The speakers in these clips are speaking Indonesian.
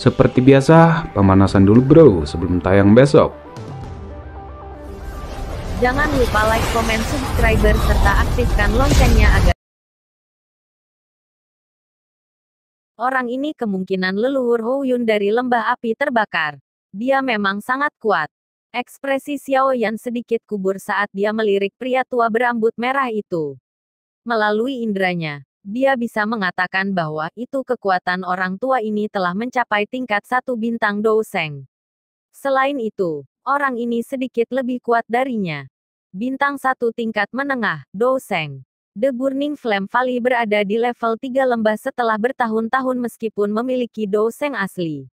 Seperti biasa, pemanasan dulu bro sebelum tayang besok. Jangan lupa like, komen, subscribe, serta aktifkan loncengnya agar orang ini kemungkinan leluhur Yun dari lembah api terbakar. Dia memang sangat kuat. Ekspresi Xiao Yan sedikit kubur saat dia melirik pria tua berambut merah itu. Melalui indranya, dia bisa mengatakan bahwa itu kekuatan orang tua ini telah mencapai tingkat satu bintang Douseng. Selain itu, orang ini sedikit lebih kuat darinya. Bintang satu tingkat menengah, Douseng. The Burning Flame Valley berada di level 3 lembah setelah bertahun-tahun meskipun memiliki Douseng asli.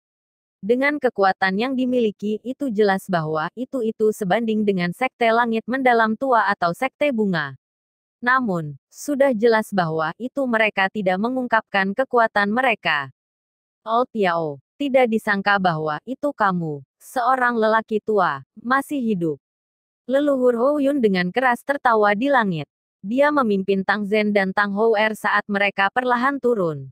Dengan kekuatan yang dimiliki, itu jelas bahwa itu-itu sebanding dengan sekte langit mendalam tua atau sekte bunga. Namun, sudah jelas bahwa itu mereka tidak mengungkapkan kekuatan mereka. Old Tiao, tidak disangka bahwa itu kamu, seorang lelaki tua, masih hidup. Leluhur Hou Yun dengan keras tertawa di langit. Dia memimpin Tang Zhen dan Tang Hou Er saat mereka perlahan turun.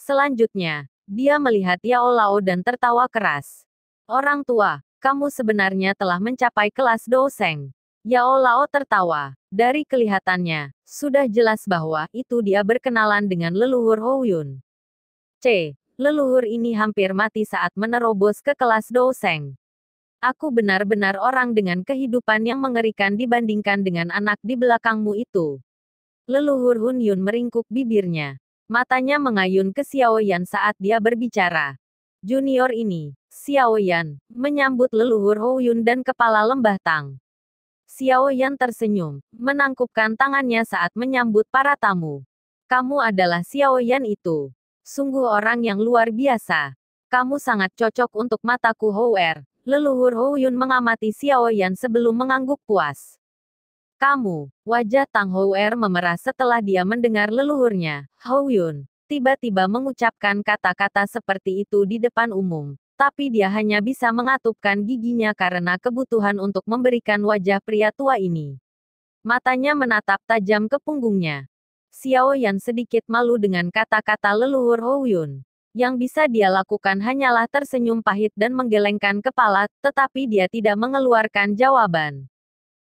Selanjutnya, dia melihat Yao Lao dan tertawa keras. Orang tua, kamu sebenarnya telah mencapai kelas doseng. Yao Lao tertawa. Dari kelihatannya, sudah jelas bahwa itu dia berkenalan dengan leluhur Houyun. C. Leluhur ini hampir mati saat menerobos ke kelas Douseng. Aku benar-benar orang dengan kehidupan yang mengerikan dibandingkan dengan anak di belakangmu itu. Leluhur Hun Yun meringkuk bibirnya. Matanya mengayun ke Xiao Yan saat dia berbicara. Junior ini, Xiao Yan, menyambut leluhur Houyun dan kepala lembah Tang. Xiao Yan tersenyum, menangkupkan tangannya saat menyambut para tamu. Kamu adalah Xiao Yan itu. Sungguh orang yang luar biasa. Kamu sangat cocok untuk mataku Er. Leluhur Hou Yun mengamati Xiao Yan sebelum mengangguk puas. Kamu, wajah Tang Er memerah setelah dia mendengar leluhurnya, Hou Yun, tiba-tiba mengucapkan kata-kata seperti itu di depan umum tapi dia hanya bisa mengatupkan giginya karena kebutuhan untuk memberikan wajah pria tua ini. Matanya menatap tajam ke punggungnya. Xiao Yan sedikit malu dengan kata-kata leluhur Hou Yun. Yang bisa dia lakukan hanyalah tersenyum pahit dan menggelengkan kepala, tetapi dia tidak mengeluarkan jawaban.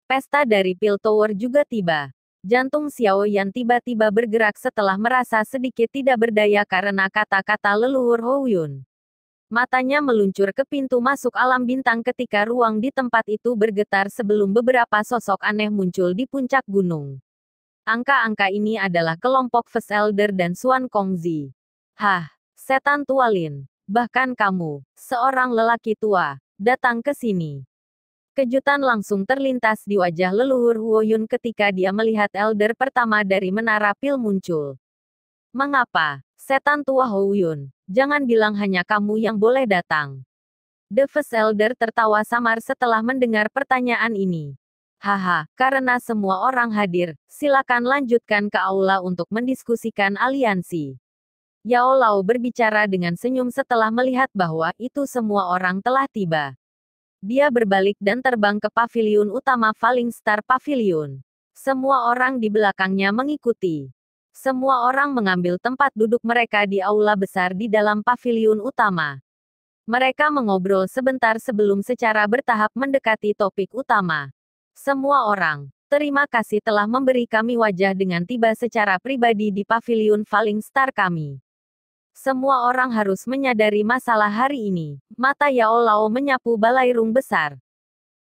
Pesta dari Pil Tower juga tiba. Jantung Xiao Yan tiba-tiba bergerak setelah merasa sedikit tidak berdaya karena kata-kata leluhur Hou Yun. Matanya meluncur ke pintu masuk alam bintang ketika ruang di tempat itu bergetar sebelum beberapa sosok aneh muncul di puncak gunung. Angka-angka ini adalah kelompok Fes Elder dan Suan Kongzi. Hah, setan tualin. Bahkan kamu, seorang lelaki tua, datang ke sini. Kejutan langsung terlintas di wajah leluhur Huoyun ketika dia melihat Elder pertama dari Menara Pil muncul. Mengapa, setan tua Huoyun, jangan bilang hanya kamu yang boleh datang. The First Elder tertawa samar setelah mendengar pertanyaan ini. Haha, karena semua orang hadir, silakan lanjutkan ke aula untuk mendiskusikan aliansi. Yao Lao berbicara dengan senyum setelah melihat bahwa itu semua orang telah tiba. Dia berbalik dan terbang ke pavilion utama Falling Star Pavilion. Semua orang di belakangnya mengikuti. Semua orang mengambil tempat duduk mereka di aula besar di dalam paviliun utama. Mereka mengobrol sebentar sebelum secara bertahap mendekati topik utama. Semua orang, terima kasih telah memberi kami wajah dengan tiba secara pribadi di paviliun Falling Star kami. Semua orang harus menyadari masalah hari ini. Mata Yao Lao menyapu balairung besar.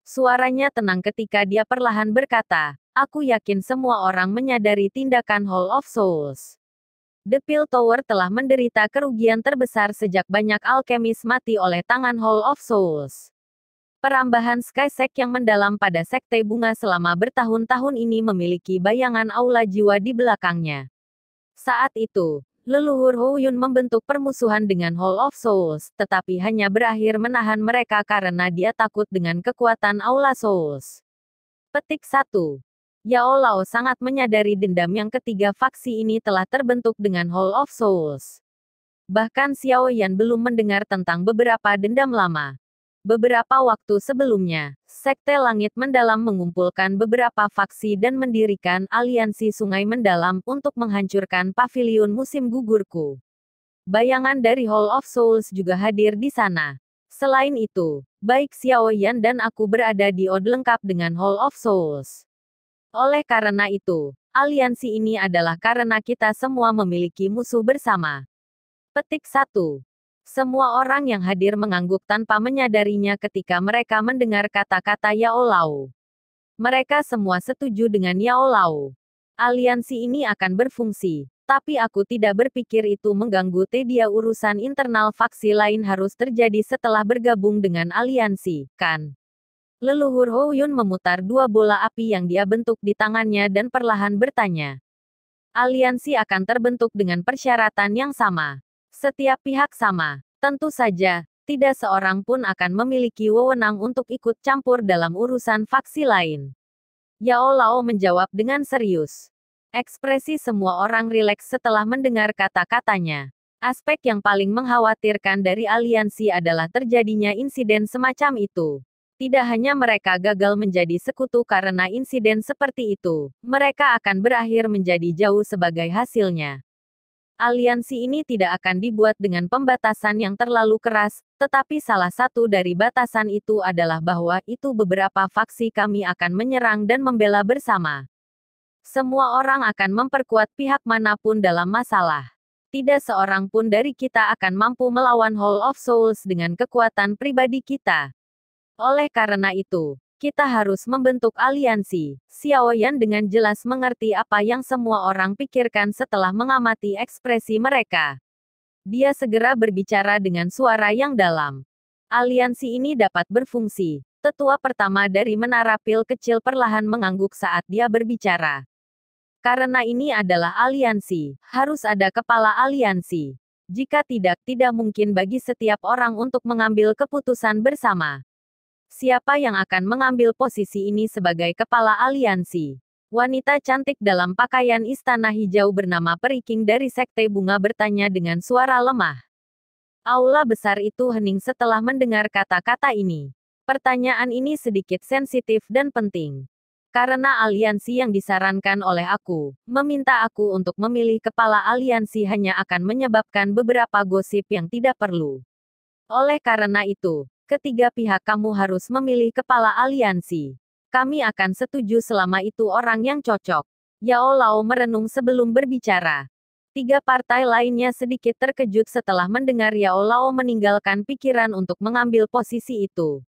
Suaranya tenang ketika dia perlahan berkata, Aku yakin semua orang menyadari tindakan Hall of Souls. The Pill Tower telah menderita kerugian terbesar sejak banyak alkemis mati oleh tangan Hall of Souls. Perambahan Skysec yang mendalam pada Sekte Bunga selama bertahun-tahun ini memiliki bayangan aula jiwa di belakangnya. Saat itu, leluhur Yun membentuk permusuhan dengan Hall of Souls, tetapi hanya berakhir menahan mereka karena dia takut dengan kekuatan aula Souls. Petik 1. Yao Lao sangat menyadari dendam yang ketiga faksi ini telah terbentuk dengan Hall of Souls. Bahkan Xiao Yan belum mendengar tentang beberapa dendam lama. Beberapa waktu sebelumnya, Sekte Langit Mendalam mengumpulkan beberapa faksi dan mendirikan aliansi Sungai Mendalam untuk menghancurkan pavilion musim gugurku. Bayangan dari Hall of Souls juga hadir di sana. Selain itu, baik Xiao Yan dan aku berada di Od lengkap dengan Hall of Souls. Oleh karena itu, aliansi ini adalah karena kita semua memiliki musuh bersama. Petik 1. Semua orang yang hadir mengangguk tanpa menyadarinya ketika mereka mendengar kata-kata Yao Mereka semua setuju dengan Yao Aliansi ini akan berfungsi, tapi aku tidak berpikir itu mengganggu Tedia urusan internal faksi lain harus terjadi setelah bergabung dengan aliansi, kan? Leluhur Yun memutar dua bola api yang dia bentuk di tangannya dan perlahan bertanya. Aliansi akan terbentuk dengan persyaratan yang sama. Setiap pihak sama. Tentu saja, tidak seorang pun akan memiliki wewenang untuk ikut campur dalam urusan faksi lain. Yao Lao menjawab dengan serius. Ekspresi semua orang rileks setelah mendengar kata-katanya. Aspek yang paling mengkhawatirkan dari aliansi adalah terjadinya insiden semacam itu. Tidak hanya mereka gagal menjadi sekutu karena insiden seperti itu, mereka akan berakhir menjadi jauh sebagai hasilnya. Aliansi ini tidak akan dibuat dengan pembatasan yang terlalu keras, tetapi salah satu dari batasan itu adalah bahwa itu beberapa faksi kami akan menyerang dan membela bersama. Semua orang akan memperkuat pihak manapun dalam masalah. Tidak seorang pun dari kita akan mampu melawan Hall of Souls dengan kekuatan pribadi kita. Oleh karena itu, kita harus membentuk aliansi. Xiao Yan dengan jelas mengerti apa yang semua orang pikirkan setelah mengamati ekspresi mereka. Dia segera berbicara dengan suara yang dalam. Aliansi ini dapat berfungsi. Tetua pertama dari menara pil kecil perlahan mengangguk saat dia berbicara. Karena ini adalah aliansi, harus ada kepala aliansi. Jika tidak, tidak mungkin bagi setiap orang untuk mengambil keputusan bersama siapa yang akan mengambil posisi ini sebagai kepala aliansi. Wanita cantik dalam pakaian istana hijau bernama Periking dari Sekte Bunga bertanya dengan suara lemah. Aula besar itu hening setelah mendengar kata-kata ini. Pertanyaan ini sedikit sensitif dan penting. Karena aliansi yang disarankan oleh aku, meminta aku untuk memilih kepala aliansi hanya akan menyebabkan beberapa gosip yang tidak perlu. Oleh karena itu, ketiga pihak kamu harus memilih kepala aliansi. Kami akan setuju selama itu orang yang cocok. Yao Lao merenung sebelum berbicara. Tiga partai lainnya sedikit terkejut setelah mendengar Yao Lao meninggalkan pikiran untuk mengambil posisi itu.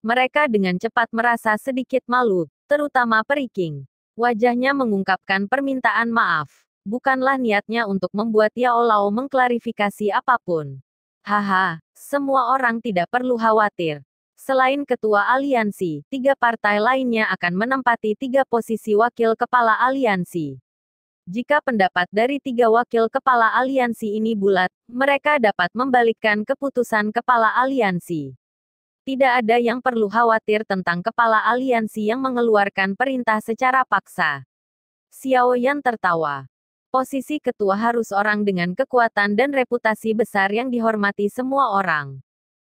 Mereka dengan cepat merasa sedikit malu, terutama Periking. Wajahnya mengungkapkan permintaan maaf. Bukanlah niatnya untuk membuat Yao Lao mengklarifikasi apapun. Haha, semua orang tidak perlu khawatir. Selain ketua aliansi, tiga partai lainnya akan menempati tiga posisi wakil kepala aliansi. Jika pendapat dari tiga wakil kepala aliansi ini bulat, mereka dapat membalikkan keputusan kepala aliansi. Tidak ada yang perlu khawatir tentang kepala aliansi yang mengeluarkan perintah secara paksa. Xiao Yan tertawa. Posisi ketua harus orang dengan kekuatan dan reputasi besar yang dihormati semua orang.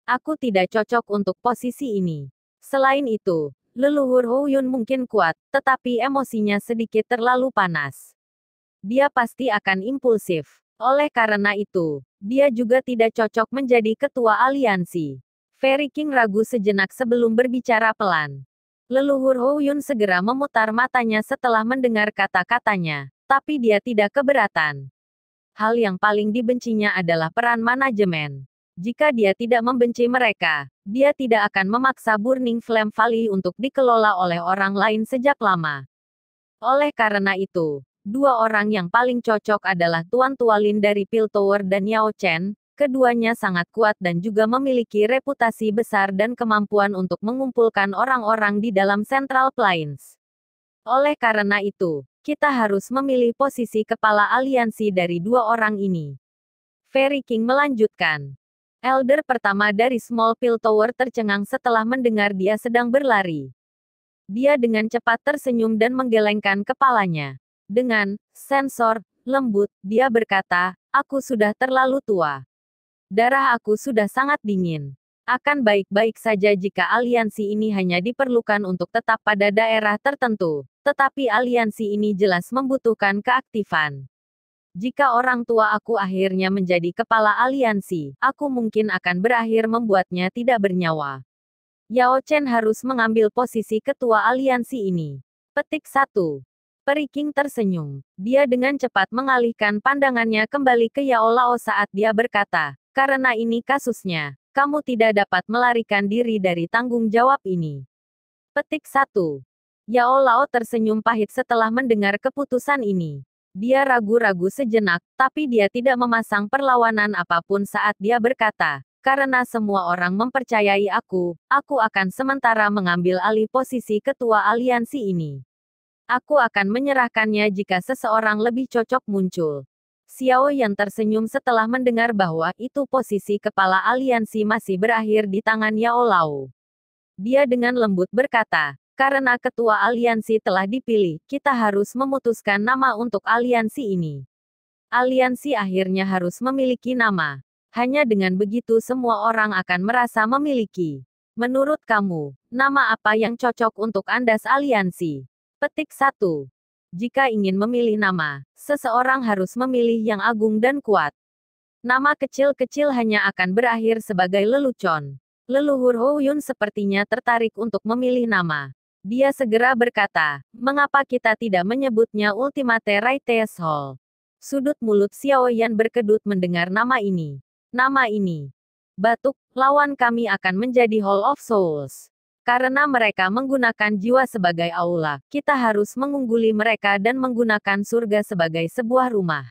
Aku tidak cocok untuk posisi ini. Selain itu, leluhur Yun mungkin kuat, tetapi emosinya sedikit terlalu panas. Dia pasti akan impulsif. Oleh karena itu, dia juga tidak cocok menjadi ketua aliansi. Ferry King ragu sejenak sebelum berbicara pelan. Leluhur Yun segera memutar matanya setelah mendengar kata-katanya tapi dia tidak keberatan. Hal yang paling dibencinya adalah peran manajemen. Jika dia tidak membenci mereka, dia tidak akan memaksa Burning Flame Valley untuk dikelola oleh orang lain sejak lama. Oleh karena itu, dua orang yang paling cocok adalah Tuan Tualin dari Tower dan Yao Chen, keduanya sangat kuat dan juga memiliki reputasi besar dan kemampuan untuk mengumpulkan orang-orang di dalam Central Plains. Oleh karena itu, kita harus memilih posisi kepala aliansi dari dua orang ini. Ferry King melanjutkan. Elder pertama dari Small Pill Tower tercengang setelah mendengar dia sedang berlari. Dia dengan cepat tersenyum dan menggelengkan kepalanya. Dengan sensor, lembut, dia berkata, aku sudah terlalu tua. Darah aku sudah sangat dingin akan baik-baik saja jika aliansi ini hanya diperlukan untuk tetap pada daerah tertentu. Tetapi aliansi ini jelas membutuhkan keaktifan. Jika orang tua aku akhirnya menjadi kepala aliansi, aku mungkin akan berakhir membuatnya tidak bernyawa. Yao Chen harus mengambil posisi ketua aliansi ini. Petik 1. Periking tersenyum. Dia dengan cepat mengalihkan pandangannya kembali ke Yao Lao saat dia berkata, karena ini kasusnya, kamu tidak dapat melarikan diri dari tanggung jawab ini. Petik 1. Yao Lao tersenyum pahit setelah mendengar keputusan ini. Dia ragu-ragu sejenak, tapi dia tidak memasang perlawanan apapun saat dia berkata, karena semua orang mempercayai aku, aku akan sementara mengambil alih posisi ketua aliansi ini. Aku akan menyerahkannya jika seseorang lebih cocok muncul. Xiao yang tersenyum setelah mendengar bahwa itu posisi kepala aliansi masih berakhir di tangan Yao Lao. Dia dengan lembut berkata, karena ketua aliansi telah dipilih, kita harus memutuskan nama untuk aliansi ini. Aliansi akhirnya harus memiliki nama. Hanya dengan begitu semua orang akan merasa memiliki. Menurut kamu, nama apa yang cocok untuk Andas aliansi? Petik 1. Jika ingin memilih nama, seseorang harus memilih yang agung dan kuat. Nama kecil-kecil hanya akan berakhir sebagai lelucon. Leluhur Ho Yun sepertinya tertarik untuk memilih nama. Dia segera berkata, mengapa kita tidak menyebutnya Ultimate Raites Hall? Sudut mulut Xiao Yan berkedut mendengar nama ini. Nama ini. Batuk, lawan kami akan menjadi Hall of Souls. Karena mereka menggunakan jiwa sebagai aula, kita harus mengungguli mereka dan menggunakan surga sebagai sebuah rumah.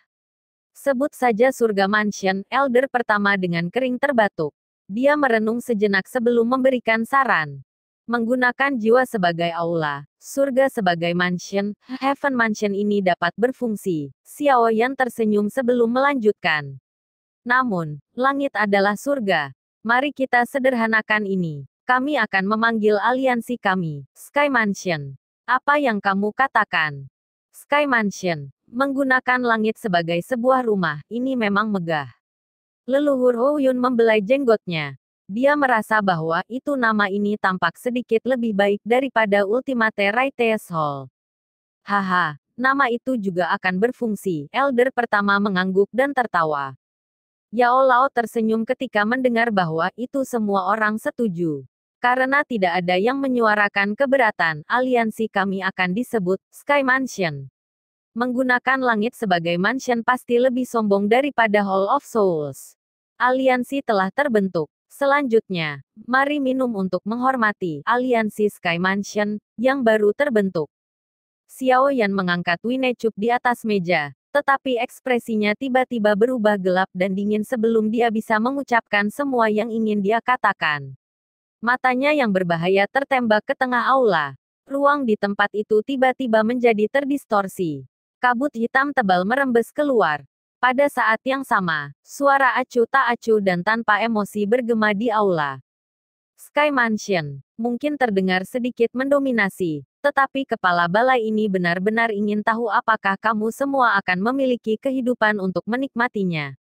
Sebut saja surga mansion, elder pertama dengan kering terbatuk. Dia merenung sejenak sebelum memberikan saran menggunakan jiwa sebagai aula, surga sebagai mansion, heaven mansion ini dapat berfungsi. Xiao Yan tersenyum sebelum melanjutkan. Namun, langit adalah surga. Mari kita sederhanakan ini. Kami akan memanggil aliansi kami, Sky Mansion. Apa yang kamu katakan? Sky Mansion, menggunakan langit sebagai sebuah rumah, ini memang megah. Leluhur Ho Yun membelai jenggotnya dia merasa bahwa itu nama ini tampak sedikit lebih baik daripada Ultimate Raites Hall. Haha, nama itu juga akan berfungsi. Elder pertama mengangguk dan tertawa. Yao Lao tersenyum ketika mendengar bahwa itu semua orang setuju. Karena tidak ada yang menyuarakan keberatan, aliansi kami akan disebut Sky Mansion. Menggunakan langit sebagai mansion pasti lebih sombong daripada Hall of Souls. Aliansi telah terbentuk Selanjutnya, mari minum untuk menghormati aliansi Sky Mansion yang baru terbentuk. Xiao Yan mengangkat Winecup di atas meja, tetapi ekspresinya tiba-tiba berubah gelap dan dingin sebelum dia bisa mengucapkan semua yang ingin dia katakan. Matanya yang berbahaya tertembak ke tengah aula. Ruang di tempat itu tiba-tiba menjadi terdistorsi. Kabut hitam tebal merembes keluar, pada saat yang sama, suara acu tak acu dan tanpa emosi bergema di aula. Sky Mansion mungkin terdengar sedikit mendominasi, tetapi kepala balai ini benar-benar ingin tahu apakah kamu semua akan memiliki kehidupan untuk menikmatinya.